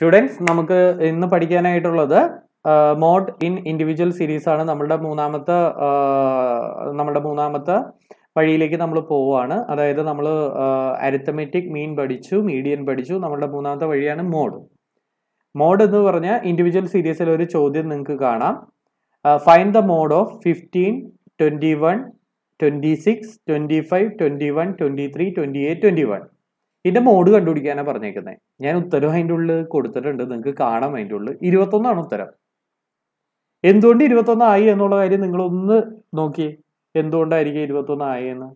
students നമുക്ക് ഇന്ന് പഠിക്കാനായിട്ടുള്ളത് മോഡ് ഇൻ ഇൻഡിവിജ്വൽ സീരീസ് ആണ് നമ്മളുടെ മൂന്നാമത്തെ നമ്മുടെ മൂന്നാമത്തെ വഴിയിലേക്ക് നമ്മൾ പോവുകയാണ് അതായത് നമ്മൾ അരിത്തമെറ്റിക് മീൻ പഠിച്ചു മീഡിയൻ പഠിച്ചു നമ്മളുടെ മൂന്നാമത്തെ വഴിയാണ് മോഡ് മോഡ് എന്ന് പറഞ്ഞാൽ ഇൻഡിവിജ്വൽ സീരീസിൽ ഒരു ചോദ്യം നിങ്ങൾക്ക് കാണാം find the mode of fifteen twenty one twenty six twenty five twenty one twenty three twenty eight twenty one ഇതിന്റെ മോഡ് കണ്ടുപിടിക്കാനാണ് പറഞ്ഞേക്കുന്നത് ഞാൻ ഉത്തരം അതിൻ്റെ ഉള്ളിൽ കൊടുത്തിട്ടുണ്ട് നിങ്ങൾക്ക് കാണാം അതിൻ്റെ ഉള്ളിൽ ഇരുപത്തൊന്നാണ് ഉത്തരം എന്തുകൊണ്ട് ഇരുപത്തൊന്നായി എന്നുള്ള കാര്യം നിങ്ങൾ ഒന്ന് നോക്കി എന്തുകൊണ്ടായിരിക്കും ഇരുപത്തൊന്നായി എന്ന്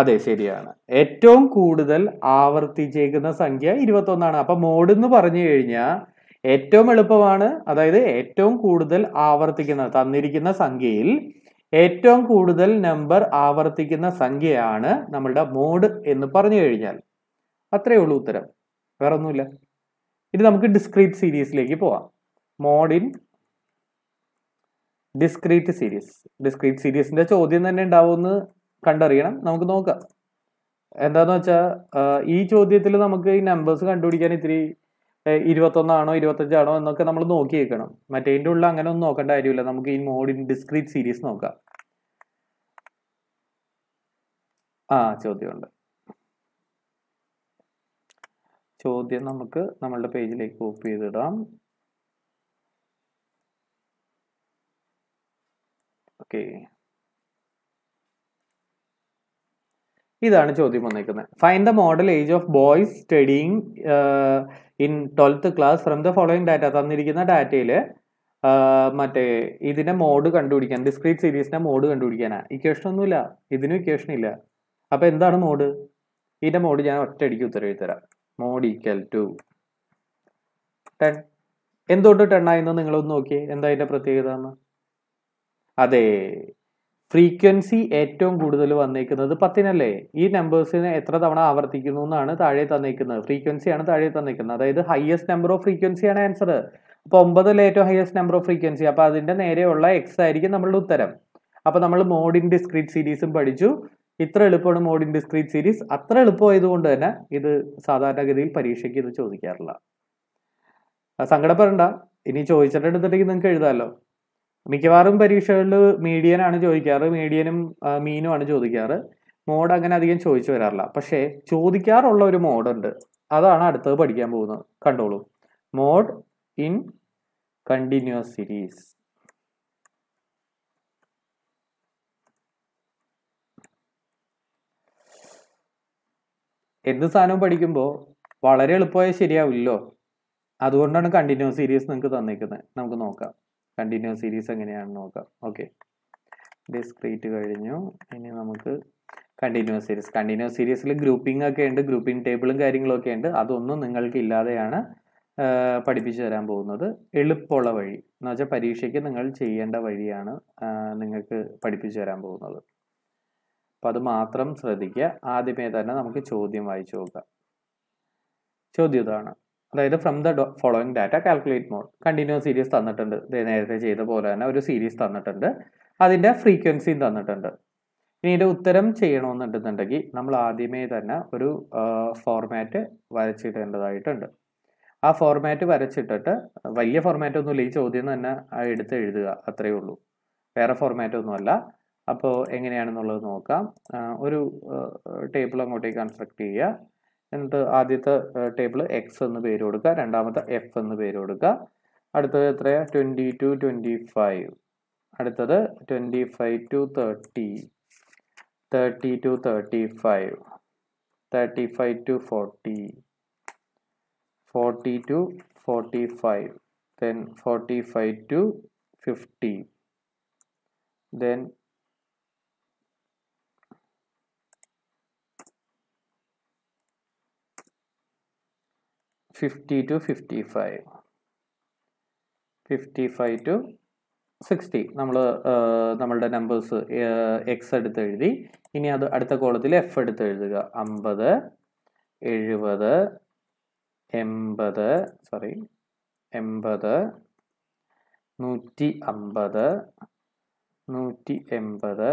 അതെ ശരിയാണ് ഏറ്റവും കൂടുതൽ ആവർത്തിച്ചേക്കുന്ന സംഖ്യ ഇരുപത്തൊന്നാണ് അപ്പൊ മോഡ് എന്ന് പറഞ്ഞു കഴിഞ്ഞാൽ ഏറ്റവും എളുപ്പമാണ് അതായത് ഏറ്റവും കൂടുതൽ ആവർത്തിക്കുന്ന തന്നിരിക്കുന്ന സംഖ്യയിൽ ഏറ്റവും കൂടുതൽ നമ്പർ ആവർത്തിക്കുന്ന സംഖ്യയാണ് നമ്മളുടെ മോഡ് എന്ന് പറഞ്ഞു കഴിഞ്ഞാൽ അത്രയേ ഉള്ളൂ ഉത്തരം വേറെ ഒന്നുമില്ല ഇനി നമുക്ക് ഡിസ്ക്രീറ്റ് സീരീസിലേക്ക് പോവാം mode in discrete series discrete സീരീസിന്റെ ചോദ്യം തന്നെ ഉണ്ടാവുമെന്ന് കണ്ടറിയണം നമുക്ക് നോക്കാം എന്താന്ന് വെച്ചാൽ ഈ ചോദ്യത്തിൽ നമുക്ക് ഈ നമ്പേഴ്സ് കണ്ടുപിടിക്കാൻ ഇത്തിരി ഇരുപത്തൊന്നാണോ ഇരുപത്തഞ്ചാണോ എന്നൊക്കെ നമ്മൾ നോക്കി വെക്കണം മറ്റേതിൻ്റെ ഉള്ളിൽ അങ്ങനെ ഒന്നും നോക്കേണ്ട കാര്യമില്ല നമുക്ക് ഈ മോഡിൻ ഡിസ്ക്രീറ്റ് സീരീസ് നോക്കാം ആ ചോദ്യമുണ്ട് ചോദ്യം നമുക്ക് നമ്മളുടെ പേജിലേക്ക് കോപ്പി ചെയ്തിടാം ഓക്കേ ഇതാണ് ചോദ്യം വന്നിരിക്കുന്നത് find the modal age of boys studying in twelfth class from the following data തന്നിരിക്കുന്ന ഡാറ്റയിൽ uh, മറ്റേ ഇതിൻ്റെ മോഡ് കണ്ടുപിടിക്കാൻ ഡിസ്ക്രീറ്റ് സീരീസിൻ്റെ മോഡ് കണ്ടുപിടിക്കാനാണ് ഇക്വേഷൻ ഒന്നുമില്ല ഇതിനും ഇക്വേഷൻ ഇല്ല അപ്പോൾ എന്താണ് മോഡ് ഇതിൻ്റെ മോഡ് ഞാൻ ഒറ്റയടിക്ക് ഉത്തരം തരാം മോഡ് ഈക്വൽ ടു ടെൻ എന്തുകൊണ്ട് ടെണ്ണായെന്ന് നിങ്ങളൊന്ന് നോക്കിയേ എന്താ അതിൻ്റെ പ്രത്യേകത എന്ന് അതെ ഫ്രീക്വൻസി ഏറ്റവും കൂടുതൽ വന്നേക്കുന്നത് പത്തിനല്ലേ ഈ നമ്പേഴ്സിന് എത്ര തവണ ആവർത്തിക്കുന്നു എന്നാണ് താഴെ തന്നേക്കുന്നത് ഫ്രീക്വൻസിയാണ് താഴെ തന്നേക്കുന്നത് അതായത് ഹയസ്റ്റ് നമ്പർ ഓഫ് ഫ്രീക്വൻസിയാണ് ആൻസർ അപ്പോൾ ഒമ്പതിൽ ഏറ്റവും ഹയസ്റ്റ് നമ്പർ ഓഫ് ഫ്രീക്വൻസി അപ്പോൾ അതിൻ്റെ നേരെയുള്ള എക്സ് ആയിരിക്കും നമ്മളുടെ ഉത്തരം അപ്പോൾ നമ്മൾ മോഡിൻ ഡിസ്ക്രീറ്റ് സീരീസും പഠിച്ചു ഇത്ര എളുപ്പമാണ് മോഡിൻ ഡിസ്ക്രീറ്റ് സീരീസ് അത്ര എളുപ്പമായതുകൊണ്ട് തന്നെ ഇത് സാധാരണഗതിയിൽ പരീക്ഷയ്ക്ക് ഇത് ചോദിക്കാറില്ല സങ്കടപ്പെടണ്ട ഇനി ചോദിച്ചിട്ടുണ്ടെന്നുണ്ടെങ്കിൽ നിങ്ങൾക്ക് എഴുതാമല്ലോ മിക്കവാറും പരീക്ഷകളിൽ മീഡിയനാണ് ചോദിക്കാറ് മീഡിയനും മീനുമാണ് ചോദിക്കാറ് മോഡ് അങ്ങനെ അധികം ചോദിച്ചു വരാറില്ല പക്ഷേ ചോദിക്കാറുള്ള ഒരു മോഡുണ്ട് അതാണ് അടുത്തത് പഠിക്കാൻ പോകുന്നത് കണ്ടോളൂ മോഡ് ഇൻ കണ്ടിന്യൂസ് സീരീസ് എന്ത് സാധനവും പഠിക്കുമ്പോൾ വളരെ എളുപ്പമായി ശരിയാവില്ലോ അതുകൊണ്ടാണ് കണ്ടിന്യൂസ് സീരീസ് നിങ്ങൾക്ക് തന്നിരിക്കുന്നത് നമുക്ക് നോക്കാം കണ്ടിന്യൂസ് സീരീസ് എങ്ങനെയാണെന്ന് നോക്കാം ഓക്കെ ഡിസ്ക്രീറ്റ് കഴിഞ്ഞു ഇനി നമുക്ക് കണ്ടിന്യൂസ് സീരീസ് കണ്ടിന്യൂസ് സീരീസിൽ ഗ്രൂപ്പിംഗ് ഒക്കെ ഉണ്ട് ഗ്രൂപ്പിംഗ് ടേബിളും കാര്യങ്ങളൊക്കെ ഉണ്ട് അതൊന്നും നിങ്ങൾക്ക് ഇല്ലാതെയാണ് പഠിപ്പിച്ചു തരാൻ പോകുന്നത് എളുപ്പമുള്ള വഴി എന്ന് വെച്ചാൽ പരീക്ഷയ്ക്ക് നിങ്ങൾ ചെയ്യേണ്ട വഴിയാണ് നിങ്ങൾക്ക് പഠിപ്പിച്ചു തരാൻ പോകുന്നത് അപ്പം അത് മാത്രം ശ്രദ്ധിക്കുക ആദ്യമേ തന്നെ നമുക്ക് ചോദ്യം വായിച്ചു നോക്കാം ചോദ്യം ഇതാണ് അതായത് from the following data calculate mode continuous series തന്നിട്ടുണ്ട് നേരത്തെ ചെയ്ത പോലെ തന്നെ ഒരു സീരീസ് തന്നിട്ടുണ്ട് അതിൻ്റെ ഫ്രീക്വൻസിയും തന്നിട്ടുണ്ട് ഇനി ഇതിൻ്റെ ഉത്തരം ചെയ്യണമെന്നുണ്ടെന്നുണ്ടെങ്കിൽ നമ്മൾ ആദ്യമേ തന്നെ ഒരു ഫോർമാറ്റ് വരച്ചിടേണ്ടതായിട്ടുണ്ട് ആ ഫോർമാറ്റ് വരച്ചിട്ടിട്ട് വലിയ ഫോർമാറ്റ് ഒന്നുമില്ല ഈ ചോദ്യം തന്നെ എടുത്ത് എഴുതുക അത്രയേ ഉള്ളൂ വേറെ ഫോർമാറ്റ് ഒന്നുമല്ല അപ്പോൾ എങ്ങനെയാണെന്നുള്ളത് നോക്കാം ഒരു ടേബിൾ അങ്ങോട്ടേക്ക് കൺസ്ട്രക്ട് ചെയ്യുക എന്നിട്ട് ആദ്യത്തെ ടേബിൾ എക്സ് എന്ന് പേര് കൊടുക്കുക രണ്ടാമത്തെ എഫ് എന്ന് പേര് കൊടുക്കുക അടുത്തത് എത്രയാണ് ട്വൻറ്റി ടു ട്വൻറ്റി ഫൈവ് അടുത്തത് twenty five to thirty thirty to thirty five thirty five to forty forty to forty five then forty five to fifty then fifty to fifty five fifty five to sixty നമ്മൾ നമ്മളുടെ numbers X എടുത്ത് എഴുതി ഇനി അത് അടുത്ത കോളത്തിൽ F എടുത്ത് എഴുതുക അമ്പത് എഴുപത് എൺപത് സോറി എൺപത് നൂറ്റി അമ്പത് നൂറ്റി എൺപത്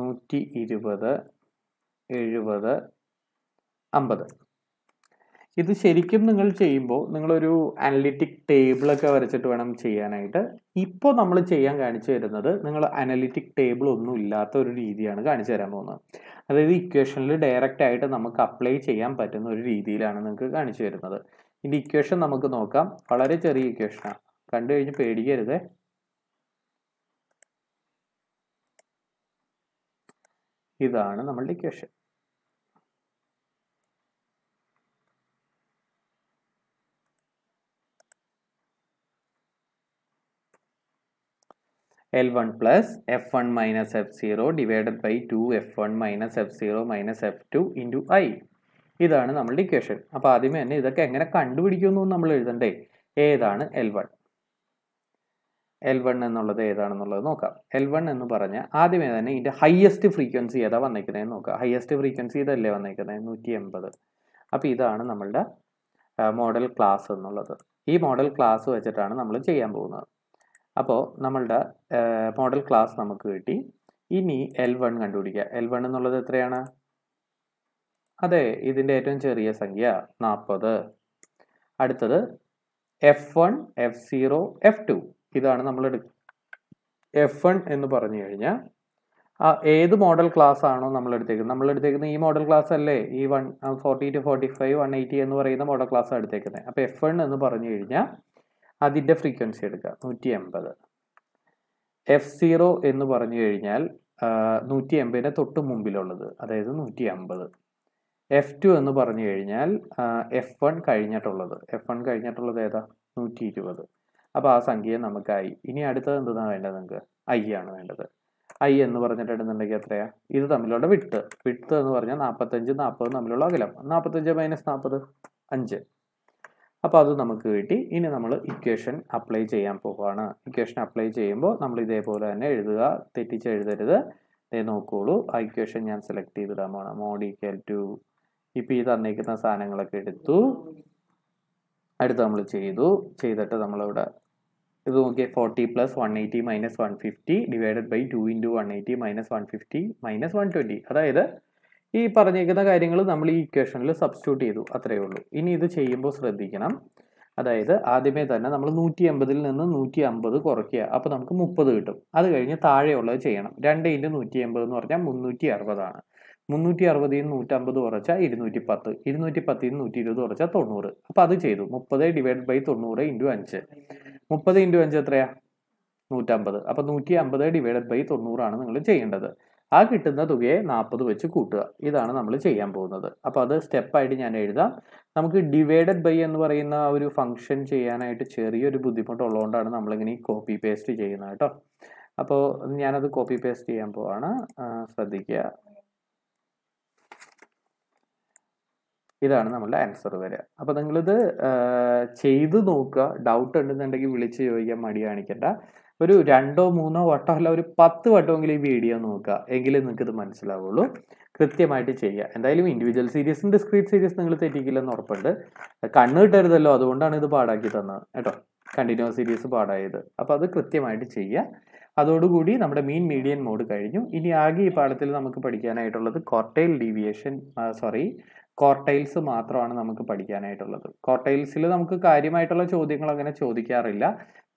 നൂറ്റി ഇരുപത് എഴുപത് അമ്പത് ഇത് ശരിക്കും നിങ്ങൾ ചെയ്യുമ്പോൾ നിങ്ങളൊരു അനലിറ്റിക് ടേബിളൊക്കെ വരച്ചിട്ട് വേണം ചെയ്യാനായിട്ട് ഇപ്പോൾ നമ്മൾ ചെയ്യാൻ കാണിച്ചു തരുന്നത് നിങ്ങൾ അനലിറ്റിക് ടേബിൾ ഒന്നും ഇല്ലാത്ത ഒരു രീതിയാണ് കാണിച്ചു തരാൻ പോകുന്നത് അതായത് ഇക്വേഷനിൽ ഡയറക്റ്റ് ആയിട്ട് നമുക്ക് അപ്ലൈ ചെയ്യാൻ പറ്റുന്ന ഒരു രീതിയിലാണ് നിങ്ങൾക്ക് കാണിച്ചു തരുന്നത് ഇതിൻ്റെ ഇക്വേഷൻ നമുക്ക് നോക്കാം വളരെ ചെറിയ ഇക്വേഷനാണ് കണ്ടു കഴിഞ്ഞ് പേടിക്കരുത് ഇതാണ് നമ്മളുടെ equation L one one plus F F minus zero divided by two F one minus F zero minus F two into I ഇതാണ് നമ്മളുടെ ഇക്വേഷൻ അപ്പം ആദ്യമേ തന്നെ ഇതൊക്കെ എങ്ങനെ കണ്ടുപിടിക്കുന്നു നമ്മൾ എഴുതണ്ടേ ഏതാണ് എൽ വൺ എൽ വൺ എന്നുള്ളത് ഏതാണെന്നുള്ളത് നോക്കാം എൽ വൺ എന്ന് പറഞ്ഞാൽ ആദ്യമേ തന്നെ ഇതിൻ്റെ ഹയസ്റ്റ് ഫ്രീക്വൻസി ഏതാ വന്നേക്കുന്നത് നോക്കാം ഹയസ്റ്റ് ഫ്രീക്വൻസി ഇതല്ലേ വന്നേക്കുന്നത് നൂറ്റി എൺപത് അപ്പോൾ ഇതാണ് നമ്മളുടെ മോഡൽ ക്ലാസ് എന്നുള്ളത് ഈ മോഡൽ ക്ലാസ് വെച്ചിട്ടാണ് നമ്മൾ ചെയ്യാൻ പോകുന്നത് അപ്പോൾ നമ്മളുടെ മോഡൽ ക്ലാസ് നമുക്ക് കിട്ടി ഇനി എൽ വൺ കണ്ടുപിടിക്കുക എൽ വൺ എന്നുള്ളത് എത്രയാണ് അതെ ഇതിൻ്റെ ഏറ്റവും ചെറിയ സംഖ്യ നാൽപ്പത് അടുത്തത് F one F zero F two ഇതാണ് നമ്മൾ എടുക്കുക എഫ് വൺ എന്ന് പറഞ്ഞു കഴിഞ്ഞാൽ ആ ഏത് മോഡൽ ക്ലാസ് ആണോ നമ്മൾ എടുത്തേക്കുന്നത് നമ്മൾ എടുത്തേക്കുന്നത് ഈ മോഡൽ ക്ലാസ് അല്ലേ ഈ one forty to forty five one eighty എന്ന് പറയുന്ന മോഡൽ ക്ലാസ് എടുത്തേക്കുന്നത് അപ്പോൾ എഫ് വൺ എന്ന് പറഞ്ഞു കഴിഞ്ഞാൽ അതിൻ്റെ ഫ്രീക്വൻസി എടുക്കുക നൂറ്റി എൺപത് എഫ് സീറോ എന്ന് പറഞ്ഞു കഴിഞ്ഞാൽ നൂറ്റി എൺപതിൻ്റെ തൊട്ട് മുമ്പിലുള്ളത് അതായത് നൂറ്റി അമ്പത് എഫ് ടു എന്ന് പറഞ്ഞു കഴിഞ്ഞാൽ എഫ് വൺ കഴിഞ്ഞിട്ടുള്ളത് എഫ് വൺ കഴിഞ്ഞിട്ടുള്ളത് ഏതാ നൂറ്റി ഇരുപത് അപ്പോൾ ആ സംഖ്യ നമുക്കായി ഇനി അടുത്തത് എന്താണ് വേണ്ടത് നിങ്ങൾക്ക് ഐ ആണ് വേണ്ടത് ഐ എന്ന് പറഞ്ഞിട്ടുണ്ടെന്നുണ്ടെങ്കിൽ എത്രയാണ് ഇത് തമ്മിലുള്ള വിട്ട് വിട്ട് എന്ന് പറഞ്ഞാൽ നാൽപ്പത്തഞ്ച് നാൽപ്പത് തമ്മിലുള്ള അകലം നാൽപ്പത്തഞ്ച് മൈനസ് നാൽപ്പത് അഞ്ച് അപ്പോൾ അത് നമുക്ക് കിട്ടി ഇനി നമ്മൾ ഇക്വേഷൻ അപ്ലൈ ചെയ്യാൻ പോവുകയാണ് ഇക്വേഷൻ അപ്ലൈ ചെയ്യുമ്പോൾ നമ്മൾ ഇതേപോലെ തന്നെ എഴുതുക തെറ്റിച്ച് എഴുതരുത് ഇതേ നോക്കുകയുള്ളൂ ആ ഇക്വേഷൻ ഞാൻ സെലക്ട് ചെയ്തിടാൻ പോകണം മോഡി കെൽ ടു ഇപ്പോൾ ഈ തന്നിരിക്കുന്ന സാധനങ്ങളൊക്കെ എടുത്തു അടുത്ത് നമ്മൾ ചെയ്തു ചെയ്തിട്ട് നമ്മളിവിടെ ഇത് നോക്കിയ forty plus one eighty minus one fifty divided by two into one eighty minus one fifty minus one twenty അതായത് ഈ പറഞ്ഞിരിക്കുന്ന കാര്യങ്ങൾ നമ്മൾ ഈ ഇക്വേഷനിൽ സബ്സ്റ്റിറ്റ്യൂട്ട് ചെയ്തു അത്രയേ ഉള്ളൂ ഇനി ഇത് ചെയ്യുമ്പോൾ ശ്രദ്ധിക്കണം അതായത് ആദ്യമേ തന്നെ നമ്മൾ നൂറ്റി അമ്പതിൽ നിന്ന് നൂറ്റി അമ്പത് കുറയ്ക്കുക അപ്പോൾ നമുക്ക് മുപ്പത് കിട്ടും അത് കഴിഞ്ഞ് താഴെയുള്ളത് ചെയ്യണം രണ്ട് ഇൻറ്റു നൂറ്റി അമ്പത് എന്ന് പറഞ്ഞാൽ മുന്നൂറ്റി അറുപതാണ് മുന്നൂറ്റി അറുപതിൽ നിന്ന് നൂറ്റമ്പത് കുറച്ചാൽ ഇരുന്നൂറ്റി പത്ത് ഇരുന്നൂറ്റി പത്തിൽ നിന്ന് നൂറ്റി ഇരുപത് കുറച്ചാൽ തൊണ്ണൂറ് അപ്പോൾ അത് ചെയ്തു മുപ്പത് ഡിവൈഡ് ബൈ തൊണ്ണൂറ് ഇൻറ്റു അഞ്ച് മുപ്പത് ഇൻറ്റു അഞ്ച് എത്രയാണ് നൂറ്റമ്പത് അപ്പോൾ നൂറ്റി അമ്പത് ഡിവൈഡ് ബൈ തൊണ്ണൂറാണ് നിങ്ങൾ ചെയ്യേണ്ടത് ആ കിട്ടുന്ന തുകയെ നാൽപ്പത് വെച്ച് കൂട്ടുക ഇതാണ് നമ്മൾ ചെയ്യാൻ പോകുന്നത് അപ്പോൾ അത് സ്റ്റെപ്പായിട്ട് ഞാൻ എഴുതാം നമുക്ക് ഡിവൈഡഡ് ബൈ എന്ന് പറയുന്ന ഒരു ഫംഗ്ഷൻ ചെയ്യാനായിട്ട് ചെറിയൊരു ബുദ്ധിമുട്ടുള്ളതുകൊണ്ടാണ് നമ്മളിങ്ങനെ ഈ കോപ്പി പേസ്റ്റ് ചെയ്യുന്നത് കേട്ടോ അപ്പോൾ ഞാനത് കോപ്പി പേസ്റ്റ് ചെയ്യാൻ പോവാണ് ശ്രദ്ധിക്കുക ഇതാണ് നമ്മളുടെ ആൻസർ വരിക അപ്പോൾ നിങ്ങളിത് ചെയ്ത് നോക്കുക ഡൗട്ട് ഉണ്ടെന്നുണ്ടെങ്കിൽ വിളിച്ച് ചോദിക്കാൻ മടി കാണിക്കണ്ട ഒരു രണ്ടോ മൂന്നോ വട്ടം അല്ല ഒരു പത്ത് വട്ടമെങ്കിലും ഈ വീഡിയോ നോക്കുക എങ്കിലും നിങ്ങൾക്ക് ഇത് മനസ്സിലാവുള്ളൂ കൃത്യമായിട്ട് ചെയ്യുക എന്തായാലും ഇൻഡിവിജ്വൽ സീരീസും ഡിസ്ക്രീറ്റ് സീരീസ് നിങ്ങൾ തെറ്റിക്കില്ലെന്ന് ഉറപ്പുണ്ട് കണ്ണ് കിട്ടരുതല്ലോ അതുകൊണ്ടാണ് ഇത് പാടാക്കി തന്നത് കേട്ടോ കണ്ടിന്യൂസ് സീരീസ് പാടായത് അപ്പോൾ അത് കൃത്യമായിട്ട് ചെയ്യുക അതോടുകൂടി നമ്മുടെ മീൻ മീഡിയൻ മോഡ് കഴിഞ്ഞു ഇനി ആകെ ഈ പാഠത്തിൽ നമുക്ക് പഠിക്കാനായിട്ടുള്ളത് കോർട്ടൈൽ ഡീവിയേഷൻ സോറി കോർട്ടൈൽസ് മാത്രമാണ് നമുക്ക് പഠിക്കാനായിട്ടുള്ളത് കോർട്ടൈൽസിൽ നമുക്ക് കാര്യമായിട്ടുള്ള ചോദ്യങ്ങൾ അങ്ങനെ ചോദിക്കാറില്ല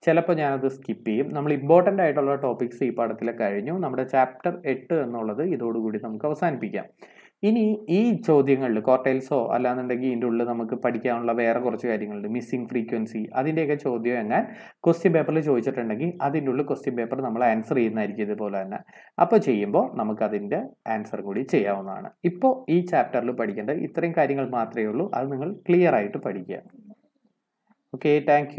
ചിലപ്പോൾ ഞാനത് സ്കിപ്പ് ചെയ്യും നമ്മൾ ഇമ്പോർട്ടൻ്റ് ആയിട്ടുള്ള ടോപ്പിക്സ് ഈ പാഠത്തിൽ കഴിഞ്ഞു നമ്മുടെ ചാപ്റ്റർ എട്ട് എന്നുള്ളത് ഇതോടുകൂടി നമുക്ക് അവസാനിപ്പിക്കാം ഇനി ഈ ചോദ്യങ്ങളിൽ കോർട്ടൈൽസോ അല്ലാന്നുണ്ടെങ്കിൽ ഇതിൻ്റെ ഉള്ളിൽ നമുക്ക് പഠിക്കാനുള്ള വേറെ കുറച്ച് കാര്യങ്ങളുണ്ട് മിസ്സിംഗ് ഫ്രീക്വൻസി അതിൻ്റെയൊക്കെ ചോദ്യം എങ്ങാൻ ക്വസ്റ്റ്യൻ പേപ്പറിൽ ചോദിച്ചിട്ടുണ്ടെങ്കിൽ അതിൻ്റെ ഉള്ളിൽ ക്വസ്റ്റ്യൻ പേപ്പർ നമ്മൾ ആൻസർ ചെയ്യുന്നതായിരിക്കും ഇതുപോലെ തന്നെ അപ്പോൾ ചെയ്യുമ്പോൾ നമുക്കതിൻ്റെ ആൻസർ കൂടി ചെയ്യാവുന്നതാണ് ഇപ്പോൾ ഈ ചാപ്റ്ററിൽ പഠിക്കേണ്ട ഇത്രയും കാര്യങ്ങൾ മാത്രമേ ഉള്ളൂ അത് നിങ്ങൾ ക്ലിയർ ആയിട്ട് പഠിക്കുക ഓക്കെ താങ്ക്